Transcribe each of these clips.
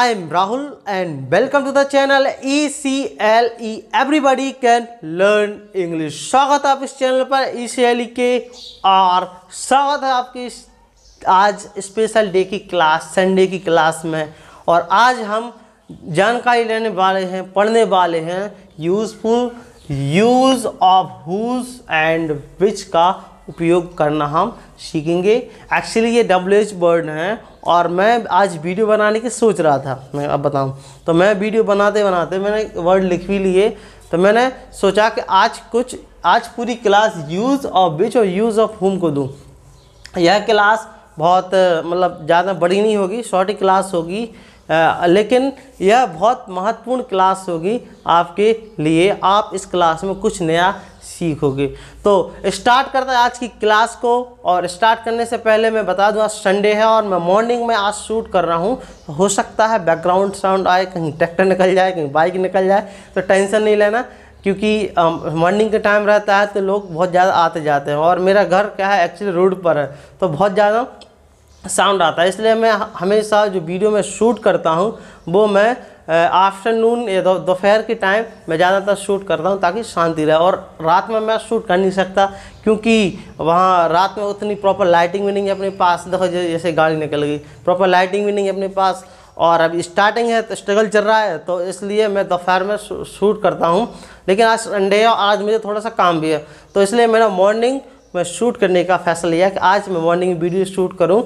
I am Rahul and welcome to the channel E C L E everybody can learn English स्वागत है आप इस channel पर ई C L ई के और स्वागत है आपकी आज स्पेशल डे की क्लास संडे की क्लास में और आज हम जानकारी लेने वाले हैं पढ़ने वाले हैं useful use of whose and which का उपयोग करना हम सीखेंगे एक्चुअली ये डब्ल्यू एच वर्ड हैं और मैं आज वीडियो बनाने की सोच रहा था मैं अब बताऊँ तो मैं वीडियो बनाते बनाते मैंने वर्ड लिख भी लिए तो मैंने सोचा कि आज कुछ आज पूरी क्लास यूज़ ऑफ विच और यूज़ ऑफ होम को दूँ यह क्लास बहुत मतलब ज़्यादा बड़ी नहीं होगी शॉर्ट क्लास होगी लेकिन यह बहुत महत्वपूर्ण क्लास होगी आपके लिए आप इस क्लास में कुछ नया सीखोगे तो स्टार्ट करते हैं आज की क्लास को और स्टार्ट करने से पहले मैं बता दूं आज संडे है और मैं मॉर्निंग में आज शूट कर रहा हूं तो हो सकता है बैकग्राउंड साउंड आए कहीं ट्रैक्टर निकल जाए कहीं बाइक निकल जाए तो टेंशन नहीं लेना क्योंकि मॉर्निंग का टाइम रहता है तो लोग बहुत ज़्यादा आते जाते हैं और मेरा घर क्या है एक्चुअली रोड पर है तो बहुत ज़्यादा साउंड आता है इसलिए मैं हमेशा जो वीडियो में शूट करता हूँ वो मैं आफ्टरनून या दोपहर के टाइम मैं ज़्यादातर शूट करता हूँ ताकि शांति रहे और रात में मैं शूट कर नहीं सकता क्योंकि वहाँ रात में उतनी प्रॉपर लाइटिंग भी नहीं है अपने पास देखो जैसे गाड़ी निकल गई प्रॉपर लाइटिंग भी नहीं है अपने पास और अब स्टार्टिंग है तो स्ट्रगल चल रहा है तो इसलिए मैं दोपहर में शूट करता हूँ लेकिन आज संडे है और आज मुझे थोड़ा सा काम भी है तो इसलिए मैंने मॉर्निंग में शूट करने का फैसला लिया कि आज मैं मॉर्निंग वीडियो शूट करूँ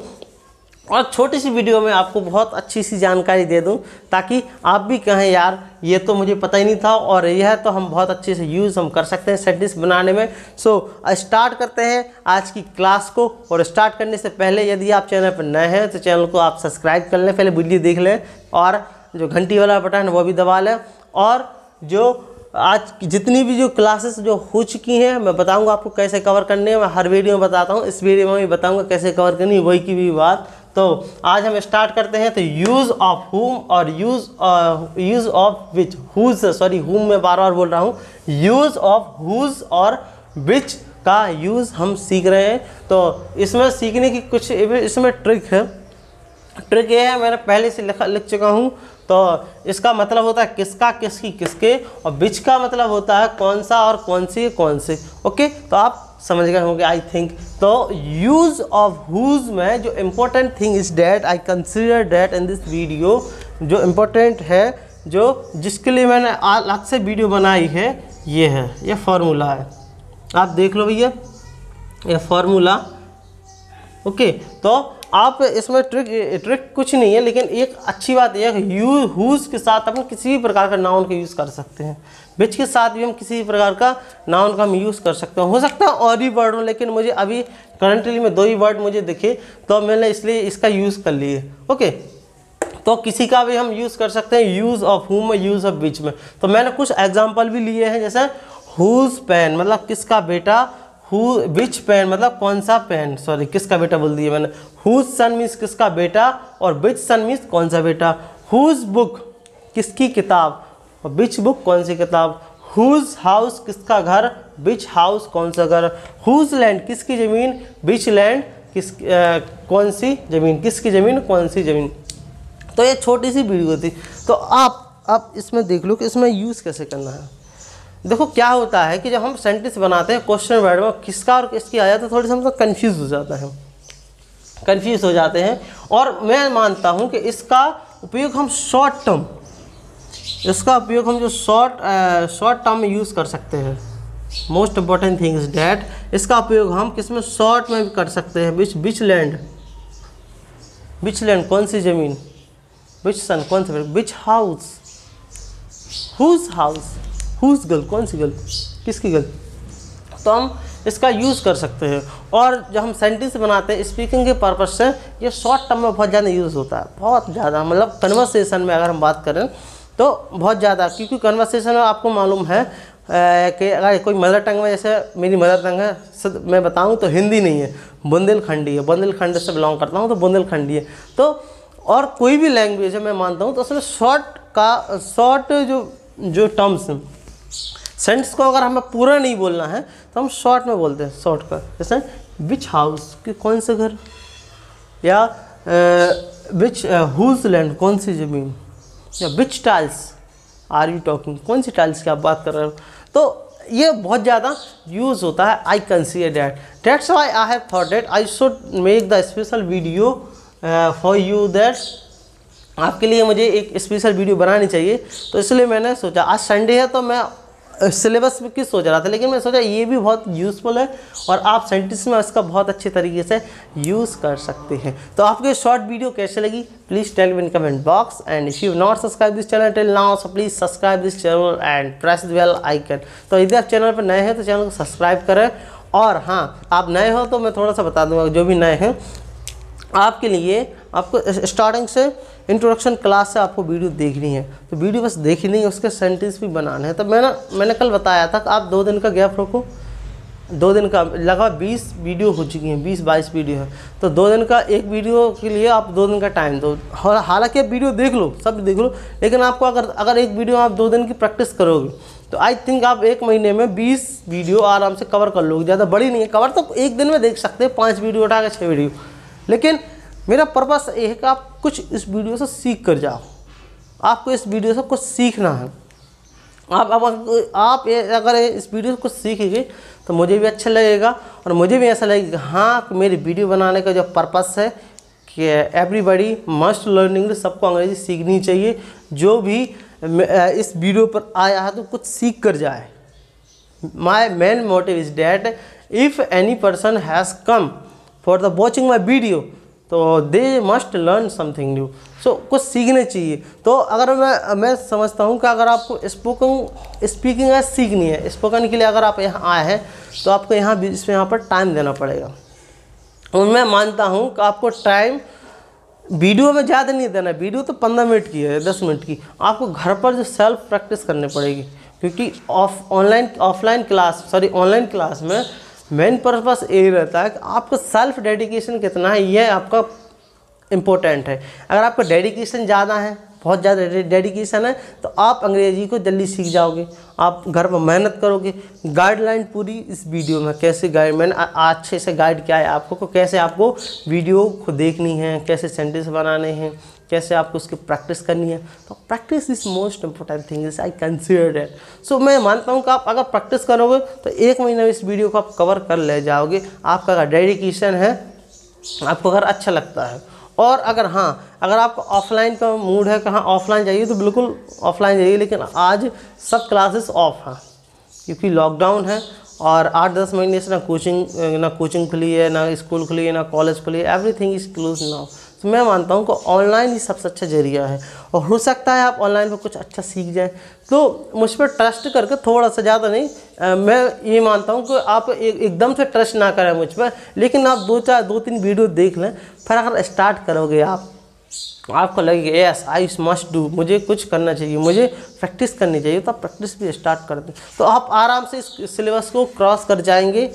और छोटी सी वीडियो में आपको बहुत अच्छी सी जानकारी दे दूं ताकि आप भी कहें यार ये तो मुझे पता ही नहीं था और यह तो हम बहुत अच्छे से यूज़ हम कर सकते हैं सेंटेंस बनाने में सो so, स्टार्ट करते हैं आज की क्लास को और स्टार्ट करने से पहले यदि आप चैनल पर नए हैं तो चैनल को आप सब्सक्राइब कर लें पहले वीडियो देख लें और जो घंटी वाला बटन है वो भी दबा लें और जो आज जितनी भी जो क्लासेस जो हो चुकी हैं मैं बताऊंगा आपको कैसे कवर करने है मैं हर वीडियो में बताता हूँ इस वीडियो में भी बताऊंगा कैसे कवर करनी वही की भी बात तो आज हम स्टार्ट करते हैं तो यूज़ ऑफ हुम और use use of which whose sorry whom मैं बार बार बोल रहा हूँ यूज़ ऑफ हुज और विच का यूज़ हम सीख रहे हैं तो इसमें सीखने की कुछ इसमें ट्रिक है ट्रिक ये है मैंने पहले से लिखा लिख चुका हूँ तो इसका मतलब होता है किसका किसकी किसके और बिच का मतलब होता है कौन सा और कौन सी कौन से ओके तो आप समझ गए होंगे आई थिंक तो यूज ऑफ हुज में जो important thing is that I consider that in this video जो इम्पोर्टेंट है जो जिसके लिए मैंने अलग से वीडियो बनाई है ये है ये फार्मूला है आप देख लो भैया ये फार्मूला ओके तो आप इसमें ट्रिक ट्रिक कुछ नहीं है लेकिन एक अच्छी बात यह है यू हुज़ के साथ अपन किसी भी प्रकार का नाउन का यूज़ कर सकते हैं बिच के साथ भी हम किसी भी प्रकार का नाउन का हम यूज़ कर सकते हैं हो सकता है और भी वर्ड हो लेकिन मुझे अभी करंटली में दो ही वर्ड मुझे दिखे तो मैंने इसलिए इसका यूज़ कर लिए ओके तो किसी का भी हम यूज़ कर सकते हैं यूज़ ऑफ हुम में यूज़ ऑफ बिच में तो मैंने कुछ एग्जाम्पल भी लिए हैं जैसे हुज़ पेन मतलब किसका बेटा हु विच पेन मतलब कौन सा पेन सॉरी किसका बेटा बोल दिया मैंने हुज सन मीन्स किसका बेटा और विच सन मीन्स कौन सा बेटा हुज बुक किसकी किताब और विच बुक कौन सी किताब हुज हाउस किसका घर बिच हाउस कौन सा घर हुज लैंड किसकी ज़मीन बिच लैंड किस आ, कौन सी ज़मीन किसकी ज़मीन कौन सी ज़मीन तो ये छोटी सी वीडियो थी तो आप आप इसमें देख लो कि इसमें यूज़ कैसे करना है देखो क्या होता है कि जब हम सेंटेंस बनाते हैं क्वेश्चन वर्ड में किसका और किसकी आया तो थोड़ी सा हम कन्फ्यूज़ हो जाते हैं कन्फ्यूज़ हो जाते हैं और मैं मानता हूँ कि इसका उपयोग हम शॉर्ट टर्म इसका उपयोग हम जो शॉर्ट शॉर्ट टर्म में यूज़ कर सकते हैं most important thing is that इसका उपयोग हम किस में शॉर्ट में भी कर सकते हैं बिच बिच लैंड बिच लैंड कौन सी ज़मीन बिच सन कौन सा which house whose house whose girl कौन सी गर्ल किसकी गर्ल तो हम इसका यूज़ कर सकते हैं और जब हम सेंटेंस बनाते हैं स्पीकिंग के पर्पज़ से ये शॉर्ट टर्म में बहुत ज़्यादा यूज़ होता है बहुत ज़्यादा मतलब कन्वर्सेशन में अगर हम बात करें तो बहुत ज़्यादा क्योंकि कन्वर्सेशन में आपको मालूम है कि अगर कोई मदर टंग में जैसे मेरी मदर टंग है सद मैं बताऊँ तो हिंदी नहीं है बुंदेलखंडी है बुंदेलखंड से बिलोंग करता हूँ तो बुंदेलखंडी है तो और कोई भी लैंग्वेज है मैं मानता हूँ तो उसमें शॉर्ट का शॉर्ट जो जो टर्म्स हैं सेंट्स को अगर हमें पूरा नहीं बोलना है तो हम शॉर्ट में बोलते हैं शॉर्ट का जैसे विच हाउस कि कौन से घर या विच हुज लैंड कौन सी ज़मीन या which tiles are you talking कौन सी टाइल्स की आप बात कर रहे हो तो ये बहुत ज़्यादा यूज़ होता है I can see a that that's why I have thought that I should make the special video for you that आपके लिए मुझे एक स्पेशल वीडियो बनानी चाहिए तो इसलिए मैंने सोचा आज संडे है तो मैं सिलेबस में किस सोच रहा था लेकिन मैं सोचा ये भी बहुत यूज़फुल है और आप साइंटिस्ट में इसका बहुत अच्छे तरीके से यूज़ कर सकते हैं तो आपको शॉर्ट वीडियो कैसे लगी please tell me in comment box and if you not subscribe this channel tell now so please subscribe this channel and press bell icon तो यदि आप चैनल पर नए हैं तो चैनल को सब्सक्राइब करें और हाँ आप नए हो तो मैं थोड़ा सा बता दूंगा जो भी नए हैं आपके लिए आपको स्टार्टिंग से इंट्रोडक्शन क्लास से आपको वीडियो देखनी है तो वीडियो बस देखनी है उसके सेंटेंस भी बनाने हैं तो मैंने मैंने कल बताया था कि आप दो दिन का गैप रखो दो दिन का लगभग बीस वीडियो हो चुकी हैं बीस बाईस वीडियो है तो दो दिन का एक वीडियो के लिए आप दो दिन का टाइम दो हालांकि आप वीडियो देख लो सब देख लो लेकिन आपको अगर अगर एक वीडियो आप दो दिन की प्रैक्टिस करोगे तो आई थिंक आप एक महीने में बीस वीडियो आराम से कवर कर लोगे ज़्यादा बड़ी नहीं है कवर तो एक दिन में देख सकते हैं पाँच वीडियो उठा के छः वीडियो लेकिन मेरा पर्पस ये है कि आप कुछ इस वीडियो से सीख कर जाओ आपको इस वीडियो से कुछ सीखना है आप अब आप अगर इस वीडियो से कुछ सीखेंगे तो मुझे भी अच्छा लगेगा और मुझे भी ऐसा लगेगा हाँ मेरी वीडियो बनाने का जो पर्पस है कि एवरीबडी मस्ट लर्न इंग्लिश सबको अंग्रेज़ी सीखनी चाहिए जो भी इस वीडियो पर आया है तो कुछ सीख कर जाए my main motive is that if any person has come for the watching my video तो they must learn something new so कुछ सीखने चाहिए तो अगर मैं मैं समझता हूँ कि अगर आपको स्पोकन स्पीकिंग है सीखनी है स्पोकन के लिए अगर आप यहाँ आए हैं तो आपको यहाँ बीच में यहाँ पर टाइम देना पड़ेगा और तो मैं मानता हूँ कि आपको टाइम वीडियो में ज़्यादा नहीं देना है वीडियो तो पंद्रह मिनट की है दस मिनट की आपको घर पर जो सेल्फ प्रैक्टिस करनी पड़ेगी क्योंकि of online offline class sorry online class में मेन पर्पस यही रहता है कि आपका सेल्फ डेडिकेशन कितना है यह आपका इम्पोर्टेंट है अगर आपका डेडिकेशन ज़्यादा है बहुत ज़्यादा डेडिकेशन है तो आप अंग्रेजी को जल्दी सीख जाओगे आप घर पर मेहनत करोगे गाइडलाइन पूरी इस वीडियो में कैसे गाइड मैंने अच्छे से गाइड किया है आपको कैसे आपको वीडियो को देखनी है कैसे सेंटेंस बनाने हैं कैसे आपको उसकी प्रैक्टिस करनी है तो practice is most important thing is I consider that so मैं मानता हूँ कि आप अगर प्रैक्टिस करोगे तो एक महीना इस वीडियो को आप कवर कर ले जाओगे आपका अगर डेडिकेशन है आपको अगर अच्छा लगता है और अगर हाँ अगर आपको ऑफलाइन का मूड है कि हाँ ऑफलाइन जाइए तो बिल्कुल ऑफलाइन जाइए लेकिन आज सब क्लासेस ऑफ हैं क्योंकि लॉकडाउन है और आठ दस महीने से ना कोचिंग ना कोचिंग खुली है ना स्कूल खुली है ना कॉलेज खुली है एवरीथिंग इज़ क्लोज नाउ तो मैं मानता हूँ कि ऑनलाइन ही सबसे अच्छा जरिया है और हो सकता है आप ऑनलाइन पर कुछ अच्छा सीख जाएँ तो मुझ पर ट्रस्ट करके थोड़ा सा ज़्यादा नहीं आ, मैं ये मानता हूँ कि आप एकदम से ट्रस्ट ना करें मुझ पर लेकिन आप दो चार दो तीन वीडियो देख लें फिर अगर स्टार्ट करोगे आप तो आपको लगेगा यस आई मस्ट डू मुझे कुछ करना चाहिए मुझे प्रैक्टिस करनी चाहिए तो आप प्रैक्टिस भी स्टार्ट कर दें तो आप आराम से इस सिलेबस को क्रॉस कर जाएंगे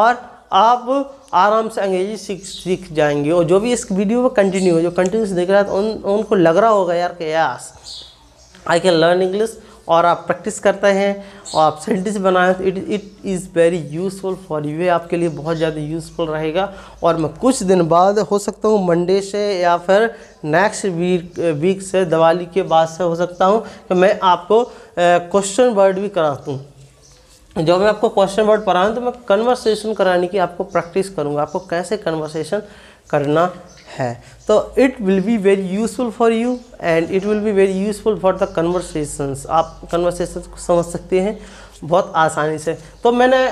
और आप आराम से अंग्रेजी सीख सीख जाएंगे और जो भी इस वीडियो में कंटिन्यू है जो कंटिन्यूस देख रहा है तो उन उनको लग रहा होगा यार कि yes I can learn English और आप प्रैक्टिस करते हैं और आप सेंटेंस बनाए तो it it is very useful for you आपके लिए बहुत ज़्यादा यूज़फुल रहेगा और मैं कुछ दिन बाद हो सकता हूँ मंडे से या फिर नेक्स्ट वीक वीक से दिवाली के बाद से हो सकता हूँ कि मैं आपको क्वेश्चन वर्ड भी कराता हूँ जब मैं आपको क्वेश्चन वर्ड पढ़ाऊँ तो मैं कन्वर्सेशन कराने की आपको प्रैक्टिस करूँगा आपको कैसे कन्वर्सेशन करना है तो it will be very useful for you and it will be very useful for the conversations आप कन्वर्सेशन को समझ सकते हैं बहुत आसानी से तो मैंने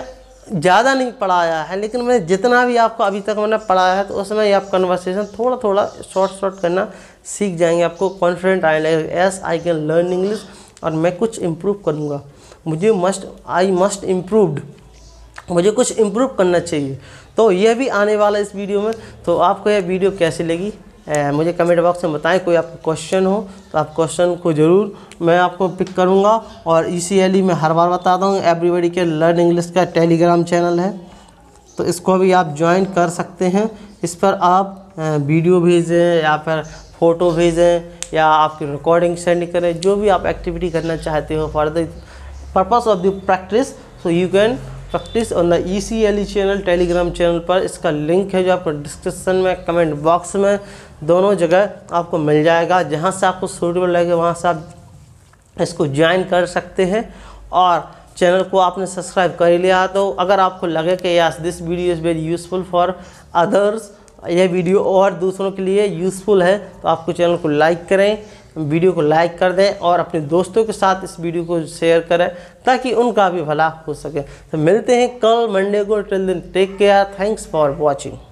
ज़्यादा नहीं पढ़ाया है लेकिन मैंने जितना भी आपको अभी तक मैंने पढ़ाया है तो उसमें आप कन्वर्सेशन थोड़ा थोड़ा शॉर्ट शॉर्ट करना सीख जाएंगे आपको कॉन्फिडेंट आने लगेगा yes I can learn English और मैं कुछ इम्प्रूव करूँगा मुझे मस्ट आई मस्ट इम्प्रूवड मुझे कुछ इम्प्रूव करना चाहिए तो यह भी आने वाला इस वीडियो में तो आपको यह वीडियो कैसी लगी ए, मुझे कमेंट बॉक्स में बताएं कोई आपका क्वेश्चन हो तो आप क्वेश्चन को ज़रूर मैं आपको पिक करूँगा और ई में हर बार बता दूँ एवरीबडी के लर्न इंग्लिश का टेलीग्राम चैनल है तो इसको भी आप ज्वाइन कर सकते हैं इस पर आप वीडियो भेजें या फिर फ़ोटो भेजें या आपकी रिकॉर्डिंग सेंड करें जो भी आप एक्टिविटी करना चाहते हो further purpose of the practice so you can practice on the E C L E channel Telegram channel पर इसका लिंक है जो आपको डिस्क्रिप्सन में कमेंट बॉक्स में दोनों जगह आपको मिल जाएगा जहाँ से आपको सूटेबल लगे वहाँ से आप इसको ज्वाइन कर सकते हैं और चैनल को आपने सब्सक्राइब कर लिया तो अगर आपको लगे कि yes this video is very useful for others यह वीडियो और दूसरों के लिए यूज़फुल है तो आपको चैनल को लाइक करें वीडियो को लाइक कर दें और अपने दोस्तों के साथ इस वीडियो को शेयर करें ताकि उनका भी भला हो सके तो मिलते हैं कल मंडे को till then take care thanks for watching